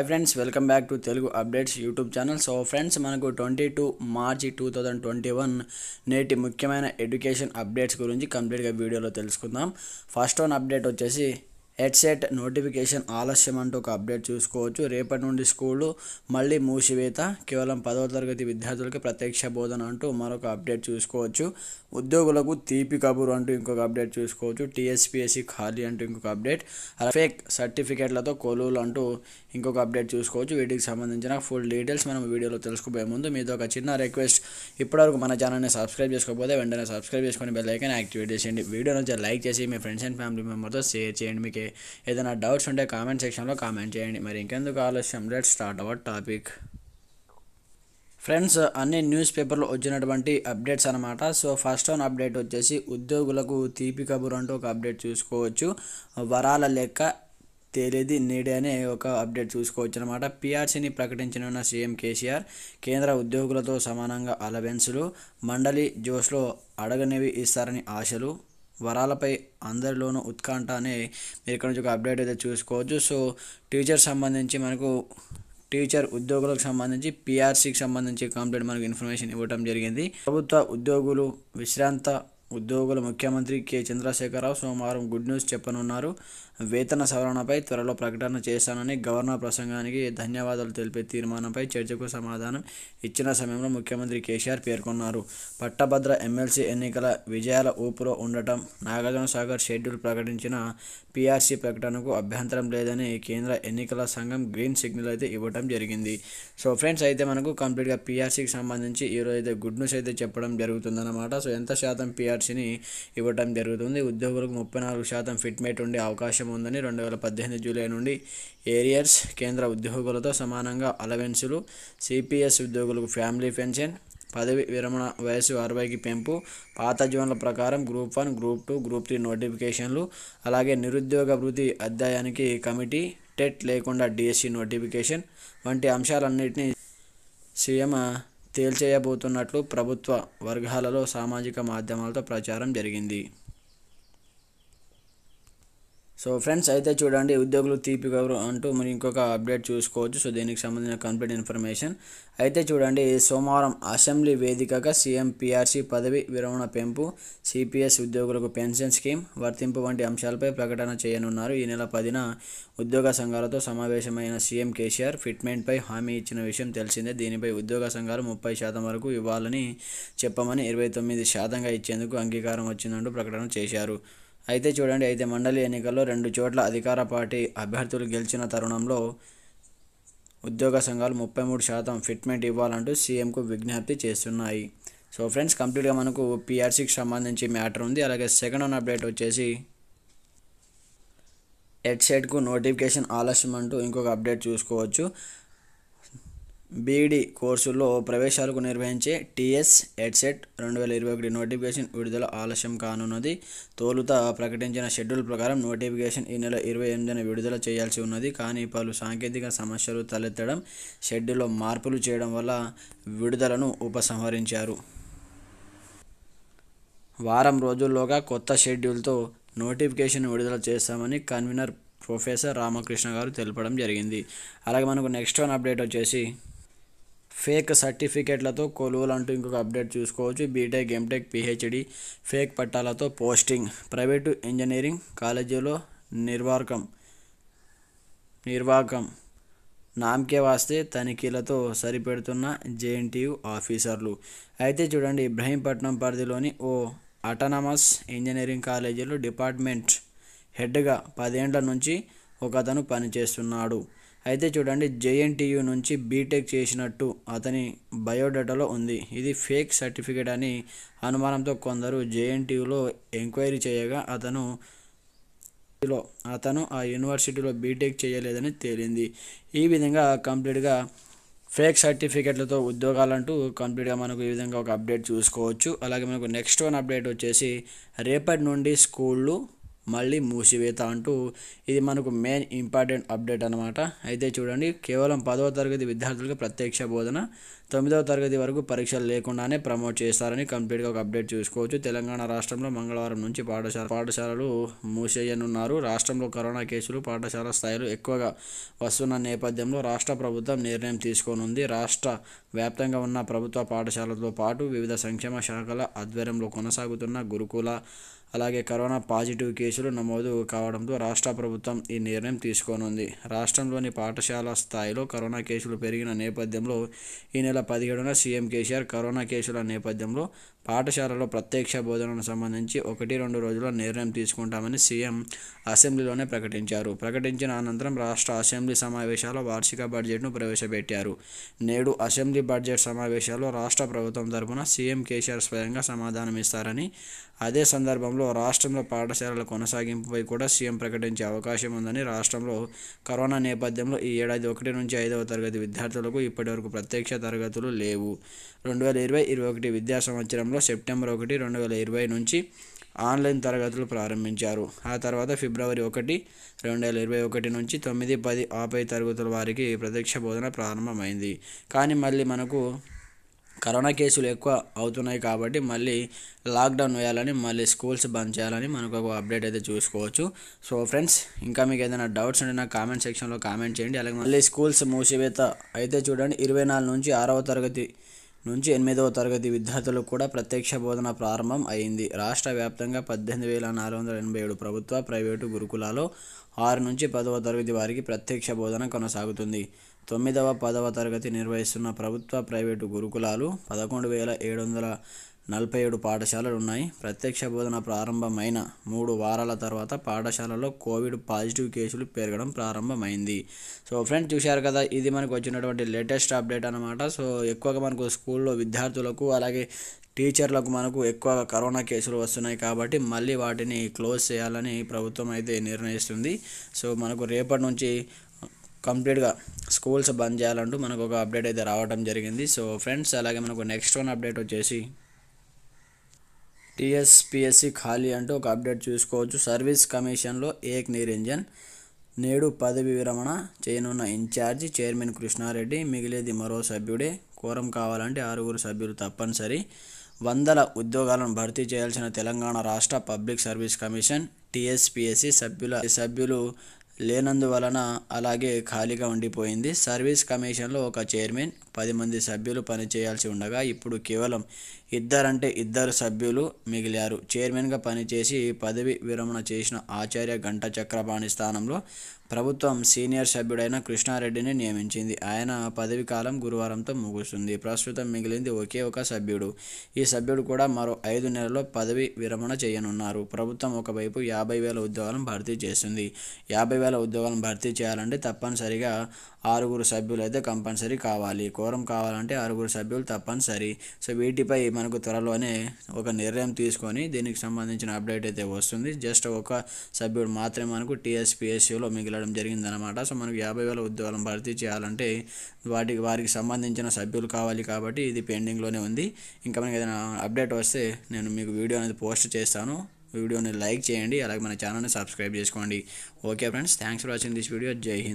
hi friends welcome back to Telugu updates YouTube channel so friends మనకు twenty two March two thousand twenty one నేటి ముఖ్యమైన education updates గురించి కంప్లీట్గా వీడియోలో తెలుసుకుందాం ఫస్ట్ వన్ అప్డేట్ వచ్చేసి హెడ్సెట్ నోటిఫికేషన్ ఆలస్యం అంటూ ఒక అప్డేట్ చూసుకోవచ్చు రేపటి నుండి స్కూళ్ళు మళ్ళీ మూసివేత కేవలం పదవ తరగతి విద్యార్థులకి ప్రత్యక్ష బోధన అంటూ మరొక అప్డేట్ చూసుకోవచ్చు ఉద్యోగులకు తీపి కబురు అంటూ ఇంకొక అప్డేట్ చూసుకోవచ్చు టీఎస్పీఎస్సీ ఖాళీ అంటూ ఇంకొక అప్డేట్ ఫేక్ సర్టిఫికేట్లతో కొలువులు అంటూ ఇంకొక అప్డేట్ చూసుకోవచ్చు వీటికి సంబంధించిన ఫుల్ డీటెయిల్స్ మనం వీడియోలో తెలుసుకోబోయే ముందు మీతో ఒక చిన్న రిక్వెస్ట్ ఇప్పటివరకు మన ఛానల్ని సబ్స్క్రైబ్ చేసుకోకపోతే వెంటనే సబ్స్క్రైబ్ చేసుకొని బెల్ ఐకాన్ యాక్టివేట్ చేసేయండి వీడియో నుంచి లైక్ చేసి మీ ఫ్రెండ్స్ అండ్ ఫ్యామిలీ మెంబర్తో షేర్ చేయండి మీకు చేయండి ఏదైనా డౌట్స్ ఉంటే కామెంట్ సెక్షన్లో కామెంట్ చేయండి మరి ఇంకెందుకు ఆలస్యం let start our topic friends అన్ని న్యూస్ పేపర్లో వచ్చినటువంటి అప్డేట్స్ అనమాట సో ఫస్ట్ వన్ అప్డేట్ వచ్చేసి ఉద్యోగులకు తీపి కబురు అంటూ ఒక అప్డేట్ చూసుకోవచ్చు వరాల లెక్క తేలేది నేడే అనే ఒక అప్డేట్ చూసుకోవచ్చు అనమాట పీఆర్సీని ప్రకటించనున్న సీఎం కేసీఆర్ కేంద్ర ఉద్యోగులతో సమానంగా అలవెన్సులు మండలి జోస్లో అడగనివి ఇస్తారని ఆశలు వరాలపై అందరిలోనూ ఉత్కంఠ అనే మీరు ఇక్కడ నుంచి ఒక అప్డేట్ అయితే చూసుకోవచ్చు సో టీచర్ సంబంధించి మనకు టీచర్ ఉద్యోగులకు సంబంధించి పిఆర్సీకి సంబంధించి కంప్లీట్ మనకు ఇన్ఫర్మేషన్ ఇవ్వటం జరిగింది ప్రభుత్వ ఉద్యోగులు విశ్రాంత ఉద్యోగుల ముఖ్యమంత్రి కె చంద్రశేఖరరావు సోమవారం గుడ్ న్యూస్ చెప్పనున్నారు వేతన సవరణపై త్వరలో ప్రకటన చేశానని గవర్నర్ ప్రసంగానికి ధన్యవాదాలు తెలిపే తీర్మానంపై చర్చకు సమాధానం ఇచ్చిన సమయంలో ముఖ్యమంత్రి కేసీఆర్ పేర్కొన్నారు పట్టభద్ర ఎమ్మెల్సీ ఎన్నికల విజయాల ఊపులో ఉండటం నాగార్జున సాగర్ షెడ్యూల్ ప్రకటించిన పీఆర్సీ ప్రకటనకు అభ్యంతరం లేదని కేంద్ర ఎన్నికల సంఘం గ్రీన్ సిగ్నల్ అయితే ఇవ్వడం జరిగింది సో ఫ్రెండ్స్ అయితే మనకు కంప్లీట్గా పీఆర్సీకి సంబంధించి ఈరోజు అయితే గుడ్ న్యూస్ అయితే చెప్పడం జరుగుతుందన్నమాట సో ఎంత శాతం పీఆర్సీని ఇవ్వడం జరుగుతుంది ఉద్యోగులకు ముప్పై నాలుగు శాతం ఫిట్మెంట్ ఉండే అవకాశం ఉందని రెండు వేల పద్దెనిమిది జూలై నుండి ఏరియర్స్ కేంద్ర ఉద్యోగులతో సమానంగా అలవెన్సులు సిపిఎస్ ఉద్యోగులకు ఫ్యామిలీ పెన్షన్ పదవి విరమణ వయసు అరవైకి పెంపు పాత జీవనల ప్రకారం group one group two group three నోటిఫికేషన్లు అలాగే నిరుద్యోగ అభివృద్ధి అధ్యాయానికి కమిటీ టెట్ లేకుండా డిఎస్సి నోటిఫికేషన్ వంటి అంశాలన్నింటినీ సీఎం తేల్చేయబోతున్నట్లు ప్రభుత్వ వర్గాలలో సామాజిక మాధ్యమాలతో ప్రచారం జరిగింది సో ఫ్రెండ్స్ అయితే చూడండి ఉద్యోగులు తీపి కబురు అంటూ మరి ఇంకొక అప్డేట్ చూసుకోవచ్చు సో దీనికి సంబంధించిన కంప్లీట్ ఇన్ఫర్మేషన్ అయితే చూడండి సోమవారం అసెంబ్లీ వేదికగా సీఎం పీఆర్సీ పదవి విరమణ పెంపు సిపిఎస్ ఉద్యోగులకు పెన్షన్ స్కీమ్ వర్తింపు వంటి అంశాలపై ప్రకటన చేయనున్నారు ఈ నెల పదిన ఉద్యోగ సంఘాలతో సమావేశమైన సీఎం కేసీఆర్ ఫిట్మెంట్పై హామీ ఇచ్చిన విషయం తెలిసిందే దీనిపై ఉద్యోగ సంఘాలు ముప్పై శాతం వరకు ఇవ్వాలని చెప్పమని ఇరవై తొమ్మిది శాతంగా ఇచ్చేందుకు అంగీకారం వచ్చిందంటూ ప్రకటన చేశారు అయితే చూడండి అయితే మండలి ఎన్నికల్లో రెండు చోట్ల అధికార పార్టీ అభ్యర్థులు గెలిచిన తరుణంలో ఉద్యోగ సంఘాలు ముప్పై మూడు శాతం ఫిట్మెంట్ ఇవ్వాలంటూ సీఎంకు విజ్ఞప్తి చేస్తున్నాయి సో ఫ్రెండ్స్ కంప్లీట్గా మనకు పిఆర్సీకి సంబంధించి మ్యాటర్ ఉంది అలాగే సెకండ్ వన్ అప్డేట్ వచ్చేసి హెడ్సెట్కు నోటిఫికేషన్ ఆలస్యం అంటూ ఇంకొక అప్డేట్ చూసుకోవచ్చు బీఈడీ కోర్సుల్లో ప్రవేశాలకు నిర్వహించే టీఎస్ ఎడ్సెట్ రెండు వేల ఇరవై ఒకటి నోటిఫికేషన్ విడుదల ఆలస్యం కానున్నది తోలుత ప్రకటించిన షెడ్యూల్ ప్రకారం నోటిఫికేషన్ ఈ నెల ఇరవై ఎనిమిదిన విడుదల చేయాల్సి ఉన్నది కానీ పలు సాంకేతిక సమస్యలు తలెత్తడం షెడ్యూల్లో మార్పులు చేయడం వల్ల విడుదలను ఉపసంహరించారు వారం రోజుల్లోగా కొత్త షెడ్యూల్తో నోటిఫికేషన్ విడుదల చేస్తామని కన్వీనర్ ప్రొఫెసర్ రామకృష్ణ గారు తెలపడం జరిగింది అలాగే మనకు నెక్స్ట్ వన్ అప్డేట్ వచ్చేసి ఫేక్ సర్టిఫికేట్లతో కొలువులు అంటూ ఇంకొక అప్డేట్ చూసుకోవచ్చు బీటెక్ ఎంటెక్ పిహెచ్డి ఫేక్ పట్టాలతో పోస్టింగ్ ప్రైవేటు ఇంజనీరింగ్ కాలేజీలో నిర్వాకం నిర్వాకం నామకే వాస్తే తనిఖీలతో సరిపెడుతున్న జేఎన్టీయు ఆఫీసర్లు అయితే చూడండి ఇబ్రహీంపట్నం పరిధిలోని ఓ అటానమస్ ఇంజనీరింగ్ కాలేజీలో డిపార్ట్మెంట్ హెడ్గా పదేండ్ల నుంచి ఒకతను పనిచేస్తున్నాడు అయితే చూడండి జేఎన్టీయూ నుంచి బీటెక్ చేసినట్టు అతని బయోడేటాలో ఉంది ఇది ఫేక్ సర్టిఫికేట్ అని అనుమానంతో కొందరు జేఎన్టీయూలో ఎంక్వైరీ చేయగా అతను అతను ఆ యూనివర్సిటీలో బీటెక్ చేయలేదని తేలింది ఈ విధంగా కంప్లీట్గా ఫేక్ సర్టిఫికెట్లతో ఉద్యోగాలంటూ కంప్లీట్గా మనకు ఈ విధంగా ఒక అప్డేట్ చూసుకోవచ్చు అలాగే మనకు నెక్స్ట్ వన్ అప్డేట్ వచ్చేసి రేపటి నుండి స్కూళ్ళు మళ్ళీ మూసివేత అంటూ ఇది మనకు మెయిన్ ఇంపార్టెంట్ అప్డేట్ అనమాట అయితే చూడండి కేవలం పదవ తరగతి విద్యార్థులకు ప్రత్యక్ష బోధన తొమ్మిదవ తరగతి వరకు పరీక్షలు లేకుండానే ప్రమోట్ చేస్తారని కంప్లీట్గా ఒక అప్డేట్ చూసుకోవచ్చు తెలంగాణ రాష్ట్రంలో మంగళవారం నుంచి పాఠశాల పాఠశాలలు మూసేయనున్నారు రాష్ట్రంలో కరోనా కేసులు పాఠశాల స్థాయిలో ఎక్కువగా వస్తున్న నేపథ్యంలో రాష్ట్ర ప్రభుత్వం నిర్ణయం తీసుకోనుంది రాష్ట్ర వ్యాప్తంగా ఉన్న ప్రభుత్వ పాఠశాలతో పాటు వివిధ సంక్షేమ శాఖల ఆధ్వర్యంలో కొనసాగుతున్న గురుకుల అలాగే కరోనా పాజిటివ్ కేసులు నమోదు కావడంతో రాష్ట్ర ప్రభుత్వం ఈ నిర్ణయం తీసుకోనుంది రాష్ట్రంలోని పాఠశాల స్థాయిలో కరోనా కేసులు పెరిగిన నేపథ్యంలో ఈ నెల పదిహేడున సీఎం కేసీఆర్ కరోనా కేసుల నేపథ్యంలో పాఠశాలలో ప్రత్యక్ష బోధనకు సంబంధించి ఒకటి రెండు రోజుల్లో నిర్ణయం తీసుకుంటామని సీఎం అసెంబ్లీలోనే ప్రకటించారు ప్రకటించిన అనంతరం రాష్ట్ర అసెంబ్లీ సమావేశాల వార్షిక బడ్జెట్ను ప్రవేశపెట్టారు నేడు అసెంబ్లీ బడ్జెట్ సమావేశాలు రాష్ట్ర ప్రభుత్వం తరఫున సీఎం కేసీఆర్ స్వయంగా సమాధానమిస్తారని అదే సందర్భంలో రాష్ట్రంలో పాఠశాలల కొనసాగింపుపై కూడా సీఎం ప్రకటించే అవకాశం ఉందని రాష్ట్రంలో కరోనా నేపథ్యంలో ఈ ఏడాది ఒకటి నుంచి ఐదవ తరగతి విద్యార్థులకు ఇప్పటివరకు ప్రత్యక్ష తరగతులు లేవు రెండు వేల ఇరవై ఇరవై ఒకటి విద్యా సంవత్సరంలో సెప్టెంబర్ ఒకటి రెండు వేల ఇరవై నుంచి ఆన్లైన్ తరగతులు ప్రారంభించారు ఆ తర్వాత ఫిబ్రవరి ఒకటి రెండు వేల ఇరవై ఒకటి నుంచి తొమ్మిది పది ఆపై తరగతుల వారికి ప్రత్యక్ష బోధన ప్రారంభమైంది కానీ మళ్ళీ మనకు కరోనా కేసులు ఎక్కువ అవుతున్నాయి కాబట్టి మళ్ళీ లాక్డౌన్ వేయాలని మళ్ళీ స్కూల్స్ బంద్ చేయాలని మనకు ఒక అప్డేట్ అయితే చూసుకోవచ్చు సో ఫ్రెండ్స్ ఇంకా మీకు ఏదైనా డౌట్స్ ఉంటే నా కామెంట్ సెక్షన్లో కామెంట్ చేయండి అలాగే మళ్ళీ స్కూల్స్ మూసివేత అయితే చూడండి ఇరవై నాలుగు నుంచి ఆరవ తరగతి నుంచి ఎనిమిదవ తరగతి విద్యార్థులకు కూడా ప్రత్యక్ష బోధన ప్రారంభం అయింది రాష్ట్ర వ్యాప్తంగా పద్దెనిమిది వేల నాలుగు వందల ఎనభై ఏడు ప్రభుత్వ ప్రైవేటు గురుకులాలో ఆరు నుంచి పదవ తరగతి వారికి ప్రత్యక్ష బోధన కొనసాగుతుంది తొమ్మిదవ పదవ తరగతి నిర్వహిస్తున్న ప్రభుత్వ ప్రైవేటు గురుకులాలు పదకొండు వేల ఏడు వందల నలభై ఏడు పాఠశాలలు ఉన్నాయి ప్రత్యక్ష బోధన ప్రారంభమైన మూడు వారాల తర్వాత పాఠశాలలో కోవిడ్ పాజిటివ్ కేసులు పెరగడం ప్రారంభమైంది సో ఫ్రెండ్స్ చూశారు కదా ఇది మనకు వచ్చినటువంటి లేటెస్ట్ అప్డేట్ అనమాట సో ఎక్కువగా మనకు స్కూల్లో విద్యార్థులకు అలాగే టీచర్లకు మనకు ఎక్కువ కరోనా కేసులు వస్తున్నాయి కాబట్టి మళ్ళీ వాటిని క్లోజ్ చేయాలని ప్రభుత్వం అయితే నిర్ణయిస్తుంది సో మనకు రేపటి నుంచి కంప్లీట్గా స్కూల్స్ బంద్ చేయాలంటూ మనకు ఒక అప్డేట్ అయితే రావడం జరిగింది సో ఫ్రెండ్స్ అలాగే మనకు నెక్స్ట్ వన్ అప్డేట్ వచ్చేసి టీఎస్పీఎస్సీ ఖాళీ అంటూ ఒక అప్డేట్ చూసుకోవచ్చు సర్వీస్ కమిషన్లో ఏక్ నిరంజన్ నేడు పదవి విరమణ చేయనున్న ఇన్ఛార్జి చైర్మన్ కృష్ణారెడ్డి మిగిలేది మరో సభ్యుడే కోరం కావాలంటే ఆరుగురు సభ్యులు తప్పనిసరి వందల ఉద్యోగాలను భర్తీ చేయాల్సిన తెలంగాణ రాష్ట్ర పబ్లిక్ సర్వీస్ కమిషన్ టీఎస్పీఎస్సీ సభ్యుల సభ్యులు లేనందువలన అలాగే ఖాళీగా ఉండిపోయింది సర్వీస్ కమిషన్లో ఒక చైర్మన్ పది మంది సభ్యులు పనిచేయాల్సి ఉండగా ఇప్పుడు కేవలం ఇద్దరంటే ఇద్దరు సభ్యులు మిగిలారు చైర్మన్గా పనిచేసి పదవి విరమణ చేసిన ఆచార్య గంట చక్రపాణి స్థానంలో ప్రభుత్వం సీనియర్ సభ్యుడైన కృష్ణారెడ్డిని నియమించింది ఆయన పదవి కాలం గురువారంతో ముగుస్తుంది ప్రస్తుతం మిగిలింది ఒకే ఒక సభ్యుడు ఈ సభ్యుడు కూడా మరో ఐదు నెలల్లో పదవి విరమణ చేయనున్నారు ప్రభుత్వం ఒకవైపు యాభై వేల ఉద్యోగాలను భర్తీ చేస్తుంది యాభై వేల ఉద్యోగాలను భర్తీ చేయాలంటే తప్పనిసరిగా ఆరుగురు సభ్యులు అయితే కంపల్సరీ కావాలి కోరం కావాలంటే ఆరుగురు సభ్యులు తప్పనిసరి సో వీటిపై మనకు త్వరలోనే ఒక నిర్ణయం తీసుకొని దీనికి సంబంధించిన అప్డేట్ అయితే వస్తుంది జస్ట్ ఒక సభ్యుడు మాత్రమే మనకు టీఎస్పిఎస్సిలో మిగిలడం జరిగిందనమాట సో మనకు యాభై వేల ఉద్యోగాలను భర్తీ చేయాలంటే వాటికి వారికి సంబంధించిన సభ్యులు కావాలి కాబట్టి ఇది పెండింగ్లోనే ఉంది ఇంకా మనకి ఏదైనా అప్డేట్ వస్తే నేను మీకు వీడియో అనేది పోస్ట్ చేస్తాను వీడియోని లైక్ చేయండి అలాగే మన ఛానల్ని సబ్స్క్రైబ్ చేసుకోండి okay friends thanks for watching this video జై హింద్